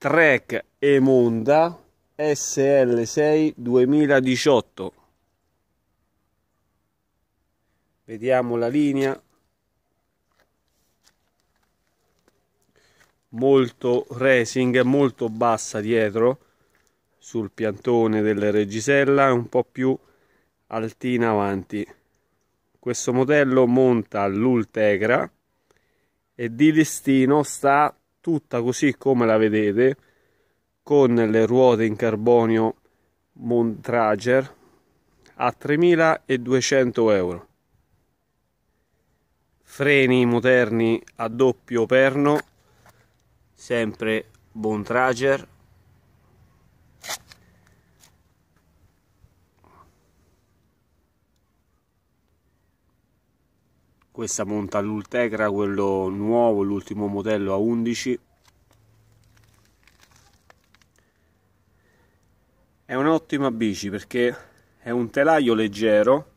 Trek Monda SL6 2018 vediamo la linea molto racing molto bassa dietro sul piantone del regisella e un po più altina avanti questo modello monta l'ultegra e di listino sta tutta così come la vedete con le ruote in carbonio Montrager a 3200 euro freni moderni a doppio perno sempre Bontrager questa monta all'Ultegra, quello nuovo, l'ultimo modello a 11 è un'ottima bici perché è un telaio leggero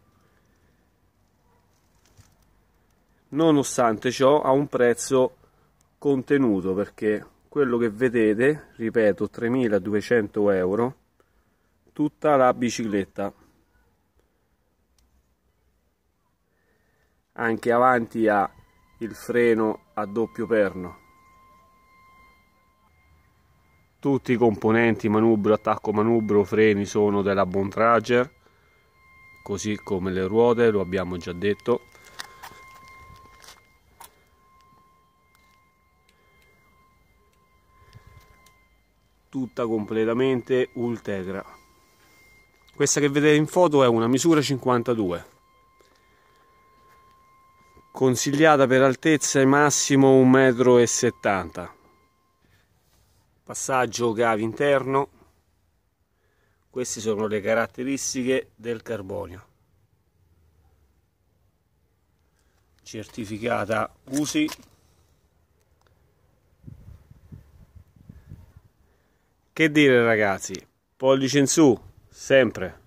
nonostante ciò ha un prezzo contenuto perché quello che vedete ripeto 3200 euro tutta la bicicletta anche avanti ha il freno a doppio perno tutti i componenti manubrio, attacco manubrio, freni sono della Bontrager così come le ruote, lo abbiamo già detto tutta completamente Ultegra questa che vedete in foto è una misura 52 consigliata per altezza massimo 1,70 m. Passaggio cavi interno. Queste sono le caratteristiche del carbonio. Certificata USI. Che dire ragazzi, pollice in su, sempre.